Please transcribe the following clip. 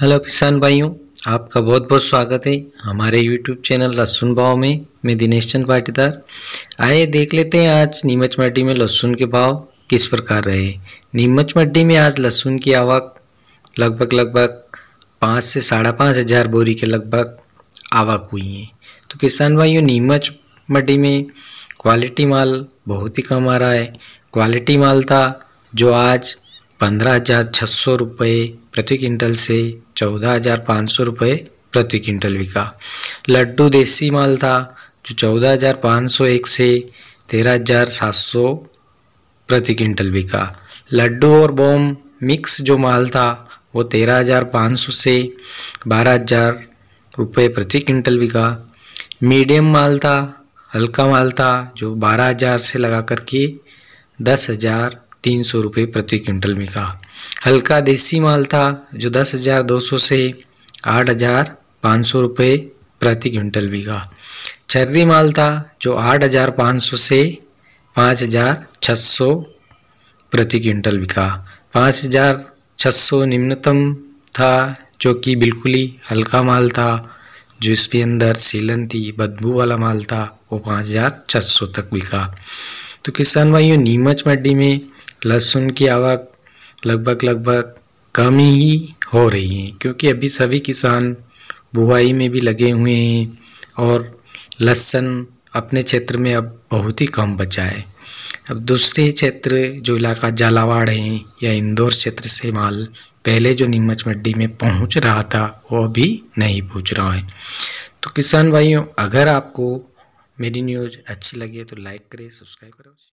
hello किसान भाइयों आपका बहुत बहुत स्वागत है हमारे यूट्यूब चैनल लहसुन भाव में मैं दिनेश चंद पाटीदार आइए देख लेते हैं आज नीमच मड्डी में लहसुन के भाव किस प्रकार रहे नीमच मड्डी में आज लहसुन की आवक लगभग लगभग पाँच से साढ़े पाँच हज़ार बोरी के लगभग आवक हुई है तो किसान भाइयों नीमच मड्डी में क्वालिटी माल बहुत ही कम आ रहा है क्वालिटी माल था जो आज पंद्रह हज़ार छः सौ रुपये प्रति क्विंटल से चौदह हज़ार पाँच सौ रुपये प्रति क्विंटल बिका लड्डू देसी माल था जो चौदह हज़ार पाँच सौ एक से तेरह हज़ार सात सौ प्रति क्विंटल बिका लड्डू और बॉम मिक्स जो माल था वो तेरह हज़ार पाँच सौ से बारह हज़ार रुपये प्रति क्विंटल बिका मीडियम माल था हल्का माल था जो बारह हज़ार से लगा कर के दस हज़ार तीन सौ रुपये प्रति क्विंटल बिका हल्का देसी माल था जो दस हज़ार दो सौ से आठ हज़ार पाँच सौ रुपये प्रति क्विंटल बिका छर्री माल था जो आठ हज़ार पाँच सौ से पाँच हज़ार छः सौ प्रति क्विंटल बिका पाँच हज़ार छः सौ निम्नतम था जो कि बिल्कुल ही हल्का माल था जो इसके अंदर सीलन थी बदबू वाला माल था वो पाँच हज़ार छः सौ तक बिका तो किसान भाइयों नीमच मंडी में लहसुन की आवक लगभग लगभग कम ही हो रही है क्योंकि अभी सभी किसान बुआई में भी लगे हुए हैं और लहसुन अपने क्षेत्र में अब बहुत ही कम बचा है अब दूसरे क्षेत्र जो इलाका झालावाड़ है या इंदौर क्षेत्र से माल पहले जो नीमच मंडी में पहुंच रहा था वो अभी नहीं पहुंच रहा है तो किसान भाइयों अगर आपको मेरी न्यूज़ अच्छी लगी है तो लाइक करें सब्सक्राइब करें